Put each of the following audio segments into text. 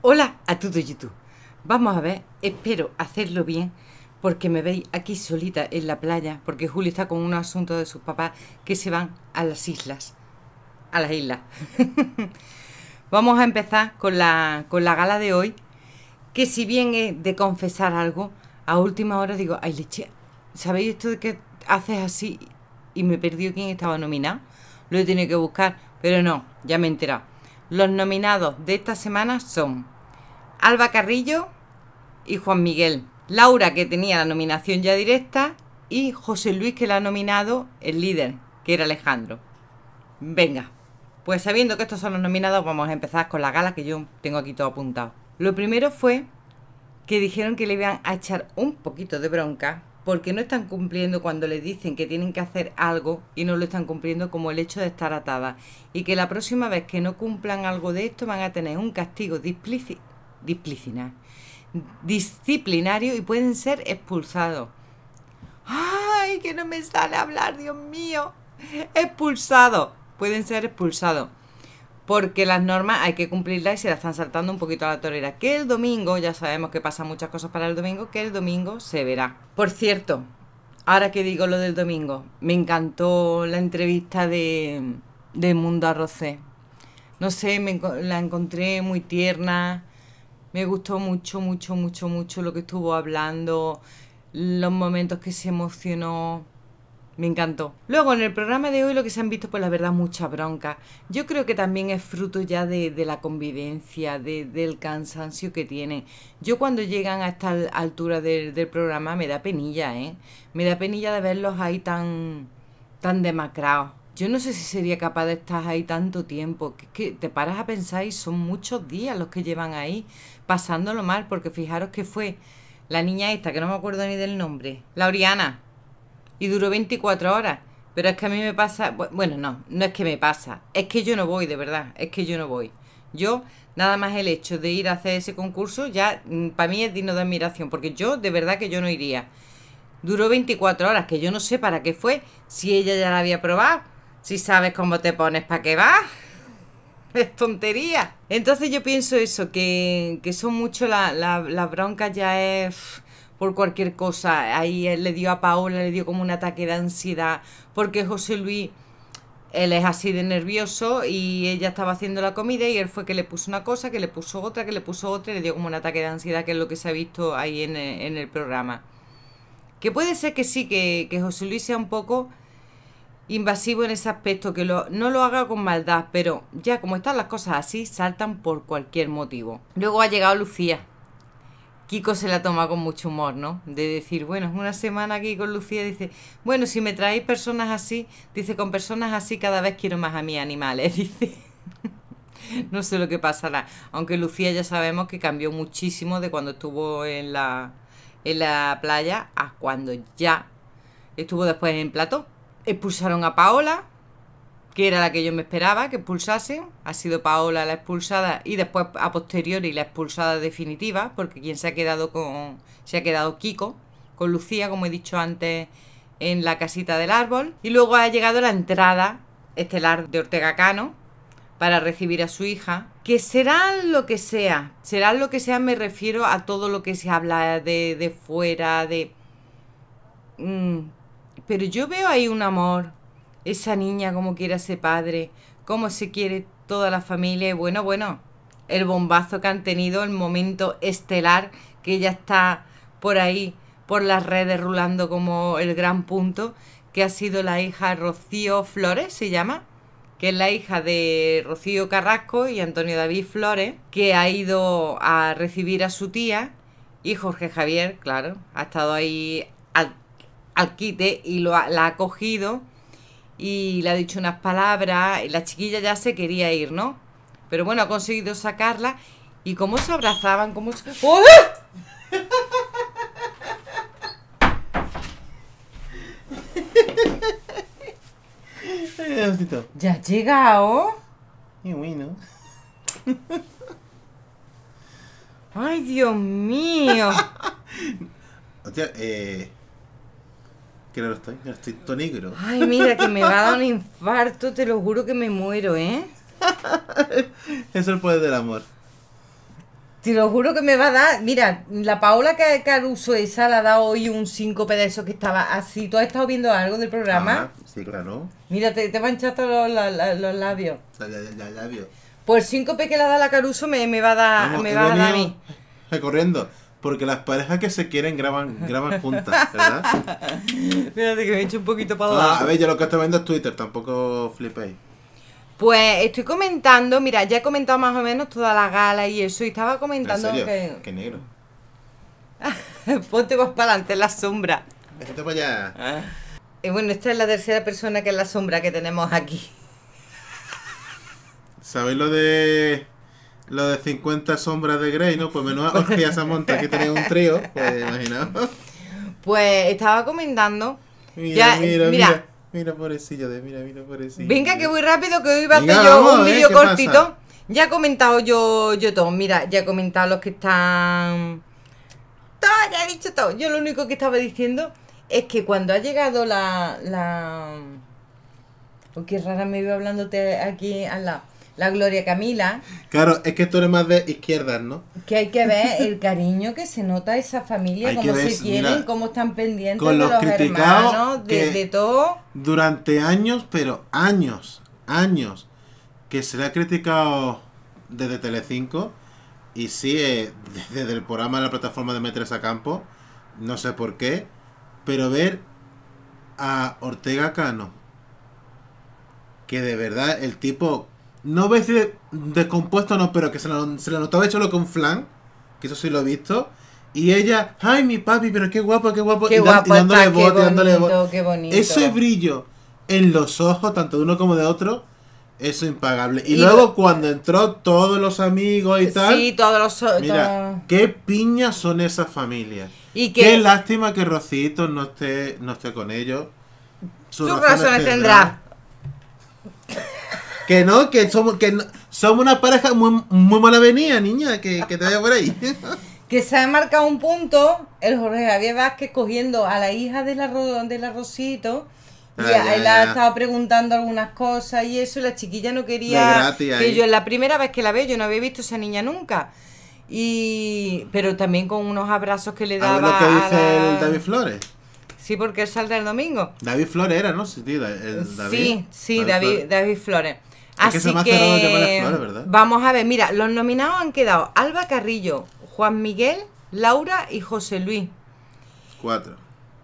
Hola a todo YouTube. Vamos a ver, espero hacerlo bien porque me veis aquí solita en la playa porque Juli está con un asunto de sus papás que se van a las islas. A las islas. Vamos a empezar con la, con la gala de hoy que si bien es de confesar algo, a última hora digo, ay leche, ¿sabéis esto de que haces así? Y me perdió quién estaba nominado. Lo he tenido que buscar, pero no, ya me he enterado. Los nominados de esta semana son Alba Carrillo y Juan Miguel, Laura que tenía la nominación ya directa y José Luis que la ha nominado el líder, que era Alejandro. Venga, pues sabiendo que estos son los nominados vamos a empezar con la gala que yo tengo aquí todo apuntado. Lo primero fue que dijeron que le iban a echar un poquito de bronca porque no están cumpliendo cuando les dicen que tienen que hacer algo y no lo están cumpliendo como el hecho de estar atadas y que la próxima vez que no cumplan algo de esto van a tener un castigo disciplinario y pueden ser expulsados. ¡Ay, que no me sale hablar, Dios mío! Expulsados, pueden ser expulsados porque las normas hay que cumplirlas y se las están saltando un poquito a la torera. Que el domingo, ya sabemos que pasan muchas cosas para el domingo, que el domingo se verá. Por cierto, ahora que digo lo del domingo, me encantó la entrevista de, de Mundo Arrocé. No sé, me, la encontré muy tierna, me gustó mucho, mucho, mucho, mucho lo que estuvo hablando, los momentos que se emocionó. Me encantó. Luego, en el programa de hoy lo que se han visto, pues la verdad, mucha bronca. Yo creo que también es fruto ya de, la convivencia, de, del cansancio que tienen. Yo cuando llegan a esta altura del, programa me da penilla, ¿eh? Me da penilla de verlos ahí tan, tan demacrados. Yo no sé si sería capaz de estar ahí tanto tiempo. Que, que te paras a pensar y son muchos días los que llevan ahí pasándolo mal, porque fijaros que fue la niña esta, que no me acuerdo ni del nombre, la Oriana y duró 24 horas. Pero es que a mí me pasa, bueno, no, no es que me pasa, es que yo no voy, de verdad, es que yo no voy. Yo, nada más el hecho de ir a hacer ese concurso, ya mm, para mí es digno de admiración, porque yo de verdad que yo no iría. Duró 24 horas, que yo no sé para qué fue, si ella ya la había probado, si sabes cómo te pones, para qué vas. Es tontería. Entonces yo pienso eso, que, que son mucho las la, la broncas, ya es por cualquier cosa. Ahí le dio a Paola, le dio como un ataque de ansiedad, porque José Luis, él es así de nervioso y ella estaba haciendo la comida y él fue que le puso una cosa, que le puso otra, que le puso otra, y le dio como un ataque de ansiedad, que es lo que se ha visto ahí en, eh, el programa. Que puede ser que sí, que, que, José Luis sea un poco invasivo en ese aspecto, que no lo haga con maldad, pero ya como están las cosas así, saltan por cualquier motivo. Luego ha llegado Lucía. Kiko se la toma con mucho humor, ¿no? De decir, bueno, es una semana aquí con Lucía, dice, bueno, si me traéis personas así, dice, con personas así cada vez quiero más a mis animales, dice. no sé lo que pasará, aunque Lucía ya sabemos que cambió muchísimo de cuando estuvo en la, en la playa a cuando ya estuvo después en Plató. Expulsaron a Paola, que era la que yo me esperaba que expulsase. Ha sido Paola la expulsada y después a posteriori la expulsada definitiva, porque quien se ha quedado con se ha quedado Kiko con Lucía, como he dicho antes, en la casita del árbol. Y luego ha llegado la entrada estelar de Ortega Cano para recibir a su hija, que será lo que sea, será lo que sea, me refiero a todo lo que se habla de, de fuera, de... Mm, pero yo veo ahí un amor esa niña, como quiere ese padre, cómo se quiere toda la familia bueno, bueno, el bombazo que han tenido, el momento estelar que ya está por ahí, por las redes rulando como el gran punto, que ha sido la hija Rocío Flores, se llama, que es la hija de Rocío Carrasco y Antonio David Flores, que ha ido a recibir a su tía y Jorge Javier, claro, ha estado ahí al, quite y lo, la ha cogido y le ha dicho unas palabras. Y la chiquilla ya se quería ir, ¿no? Pero bueno, ha conseguido sacarla. Y cómo se abrazaban, cómo se... ¿Ya ha llegado? bueno. Ay, Dios mío. Hostia, eh, que no estoy, no estoy todo negro. Ay, mira, que me va a dar un infarto, te lo juro que me muero, ¿eh? es el poder del amor. Te lo juro que me va a dar. Mira, la Paola Caruso esa le ha dado hoy un de eso que estaba así. ¿Tú has estado viendo algo del programa? Ah, sí, claro. Mira, te, te manchaste los, los, los labios. Los labios. Pues el P que le ha dado la Caruso me, va a dar, me va a, dar a mí. Corriendo. Porque las parejas que se quieren graban, graban juntas, ¿verdad? Fíjate que me he hecho un poquito para ah, abajo. Ah, a ver, yo lo que estoy viendo es Twitter, tampoco flipéis. Pues estoy comentando, mira, ya he comentado más o menos toda la gala y eso, y estaba comentando que. Qué negro. Ponte más para adelante en la sombra. Ponte para allá. Ah. Y bueno, esta es la tercera persona que es la sombra que tenemos aquí. ¿Sabéis lo de lo de 50 sombras de Grey, ¿no? Pues menos hostias a monta que tenía un trío, pues imaginaos. Pues estaba comentando. Mira, eh, mira, mira, mira, pobrecillo de, eh, mira, mira, pobrecillo. Venga, que voy rápido, que hoy iba a hacer yo un vídeo cortito. Ya he comentado yo, yo todo, mira, ya he comentado los que están... Todo, ya he dicho todo. Yo lo único que estaba diciendo es que cuando ha llegado la... la... Oh, qué rara me iba hablándote aquí al lado la Gloria Camila. Claro, es que tú eres más de izquierdas, ¿no? Que hay que ver el cariño que se nota a esa familia, cómo se quieren, cómo están pendientes con los de los hermanos, de, de, todo. Durante años, pero años, años, que se le ha criticado desde Telecinco y sí, desde el programa de la plataforma de Metres a Campo, no sé por qué, pero ver a Ortega Cano, que de verdad el tipo no voy a decir descompuesto, no, pero que se lo, notaba hecho lo con flan, que eso sí lo he visto. Y ella, ay, mi papi, pero qué guapo, qué guapo. y, guapo dándole dándole Qué Ese brillo en los ojos, tanto de uno como de otro, eso es impagable. Y, luego cuando entró todos los amigos y tal. Sí, todos los. mira, qué piñas son esas familias. Qué lástima que Rocito no esté, no esté con ellos. Sus, razones, razones, tendrá. Que no, que somos, que somos una pareja muy, muy mala venida, niña, que, que te vaya por ahí. que se ha marcado un punto, el Jorge Javier Vázquez cogiendo a la hija de la, de la Rosito. Y ha estado preguntando algunas cosas y eso, y la chiquilla no quería. que yo, la primera vez que la veo, yo no había visto esa niña nunca. Y, pero también con unos abrazos que le daba. A lo que dice David Flores. Sí, porque él saldrá el domingo. David Flores era, ¿no? Sí, sí, David, David Flores. Así que, vamos a ver, mira, los nominados han quedado Alba Carrillo, Juan Miguel, Laura y José Luis. Cuatro.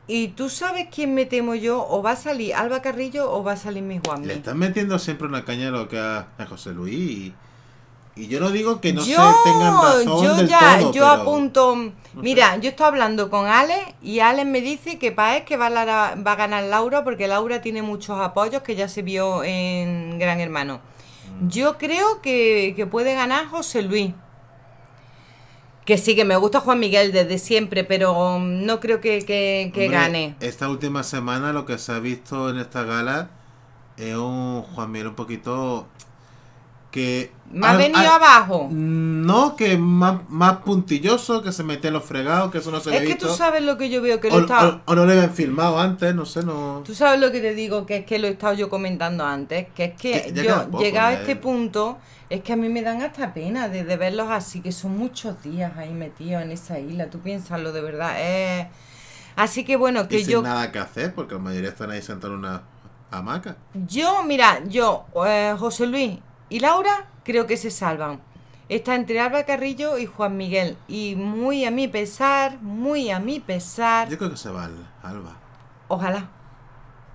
¿Y tú sabes quién me temo yo? ¿O va a salir Alba Carrillo o va a salir mi Juan? Miguel. Le están metiendo siempre una caña a lo que a José Luis. Y... Y yo no digo que no yo, se tengan razón yo ya, Yo apunto... Mira, yo estoy hablando con Ale y Ale me dice que Paez que va a, ganar Laura porque Laura tiene muchos apoyos que ya se vio en Gran Hermano. Mm. Yo creo que, puede ganar José Luis. Que sí, que me gusta Juan Miguel desde siempre, pero mm, no creo que, gane. Esta última semana lo que se ha visto en esta gala es un Juan Miguel un poquito que... ha, venido abajo? No, que más, más puntilloso, que se mete en los fregados, que eso no se Es que tú sabes lo que yo veo, que o, o, no le habían filmado antes, no sé, no... Tú sabes lo que te digo, que es que lo he estado yo comentando antes, que es que, yo, llegado a este punto, es que a mí me dan hasta pena de, verlos así, que son muchos días ahí metidos en esa isla, tú piénsalo, de verdad, Así que bueno, que yo sin yo... nada que hacer, porque la mayoría están ahí sentados en una hamaca. Yo, mira, yo, eh, José Luis, y Laura creo que se salvan. Está entre Alba Carrillo y Juan Miguel. Y muy a mi pesar, muy a mi pesar. Yo creo que se va Alba. Ojalá.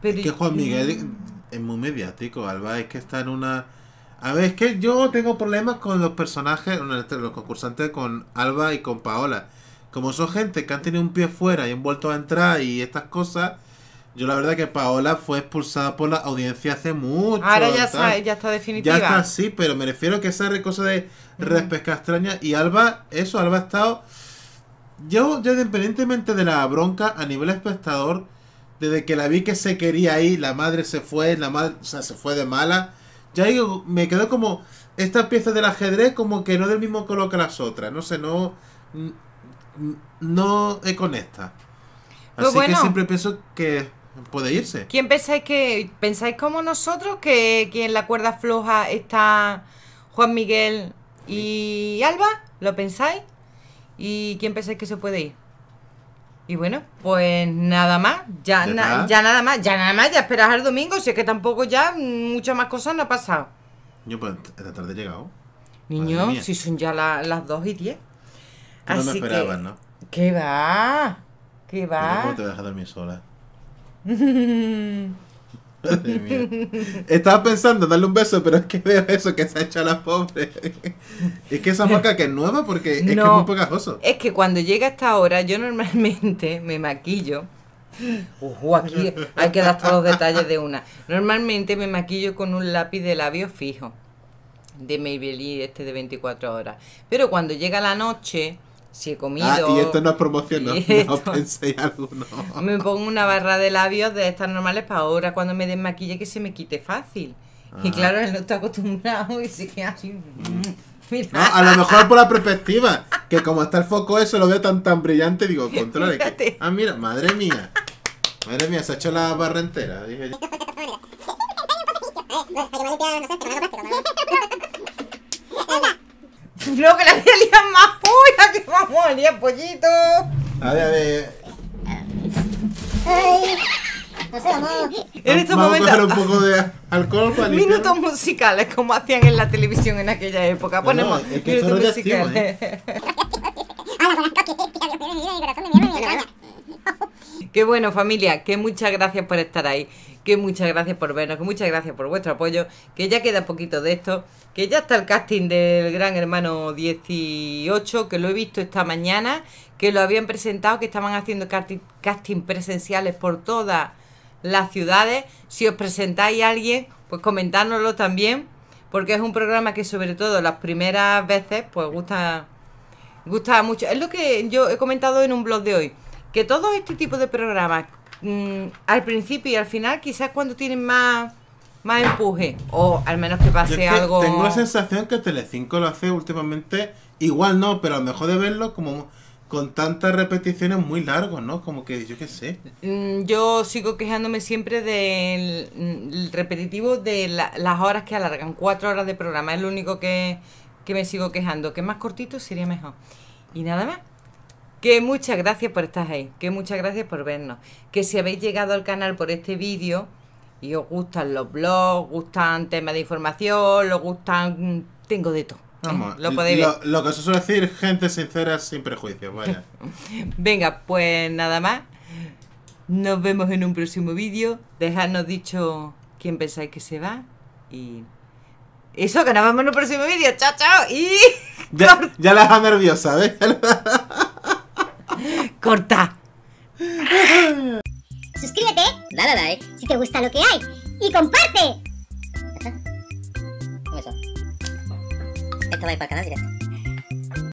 Pero es que Juan Miguel mm. es muy mediático, Alba. Es que está en una. A ver, es que yo tengo problemas con los personajes, los concursantes con Alba y con Paola. Como son gente que han tenido un pie fuera y han vuelto a entrar y estas cosas, yo la verdad que Paola fue expulsada por la audiencia hace mucho. Ahora ya, está, ya está definitiva. Ya está, sí, pero me refiero a que esa cosa de extraña. Y Alba, eso, Alba ha estado... Yo, ya independientemente de la bronca a nivel espectador, desde que la vi que se quería ir, la madre se fue, la madre, se fue de mala. Ya digo, me quedó como esta pieza del ajedrez como que no del mismo color que las otras. No sé, no no es con esta. Pues Así que siempre pienso que puede irse. ¿Quién pensáis que. ¿Pensáis como nosotros que, en la cuerda floja está Juan Miguel y Alba? ¿Lo pensáis? ¿Y quién pensáis que se puede ir? Y bueno, pues nada más, ya, nada más, ya nada más, ya esperas al domingo, si es que tampoco ya muchas más cosas no ha pasado. Yo pues esta tarde he llegado. Niño, si son ya las 2 y 10. no me esperabas, ¿no? ¿Qué va? ¿Qué va? ¿Cómo te voy a dormir sola? Estaba pensando darle un beso, pero es que veo eso que se ha hecho a la pobre. es que esa boca que es nueva porque es que muy pegajoso. Es que cuando llega esta hora, yo normalmente me maquillo. aquí hay que dar todos los detalles de una. Normalmente me maquillo con un lápiz de labio fijo de Maybelline, este de 24 horas. Pero cuando llega la noche, si he comido. Ah, y esto no es promoción, no, penséis alguno. Me pongo una barra de labios de estas normales para ahora cuando me desmaquille que se me quite fácil. Y ah. claro, él no está acostumbrado y se queda así. Mm, no, a lo mejor por la perspectiva, que como está el foco eso, lo veo tan tan brillante, digo, control. Ah, mira, madre mía. Madre mía, se ha hecho la barra entera. Dije yo. que la Pollito. A ver, a ver. En estos momentos. un poco de alcohol Minutos musicales, como hacían en la televisión en aquella época. Ponemos que minutos musicales. ¿eh? Qué bueno familia, que muchas gracias por estar ahí que muchas gracias por vernos, que muchas gracias por vuestro apoyo, que ya queda poquito de esto, que ya está el casting del Gran Hermano 18, que lo he visto esta mañana, que lo habían presentado, que estaban haciendo casting presenciales por todas las ciudades. Si os presentáis a alguien, pues comentárnoslo también, porque es un programa que sobre todo las primeras veces, pues gusta, gusta mucho. Es lo que yo he comentado en un blog de hoy, que todo este tipo de programas Mm, al principio y al final, quizás cuando tienen más más empuje o al menos que pase algo tengo la sensación que Telecinco lo hace últimamente igual no pero a lo mejor de verlo como con tantas repeticiones muy largos no como que yo qué sé mm, yo sigo quejándome siempre del mm, repetitivo de las horas que alargan cuatro horas de programa es lo único que, que me sigo quejando que más cortito sería mejor y nada más que muchas gracias por estar ahí, que muchas gracias por vernos. Que si habéis llegado al canal por este vídeo y os gustan los blogs, gustan temas de información, os gustan... Mm, tengo de todo. ¿eh? lo, podéis lo, lo, que se suele decir, gente sincera sin prejuicios, vaya. Venga, pues nada más. Nos vemos en un próximo vídeo. Dejadnos dicho quién pensáis que se va. Y eso, que nos vemos en un próximo vídeo. Chao, chao. Y... Ya, la deja nerviosa, ¿ves? corta. Suscríbete, dale eh. like si te gusta lo que hay y comparte. Eso. Esto va a ir para el canal directo.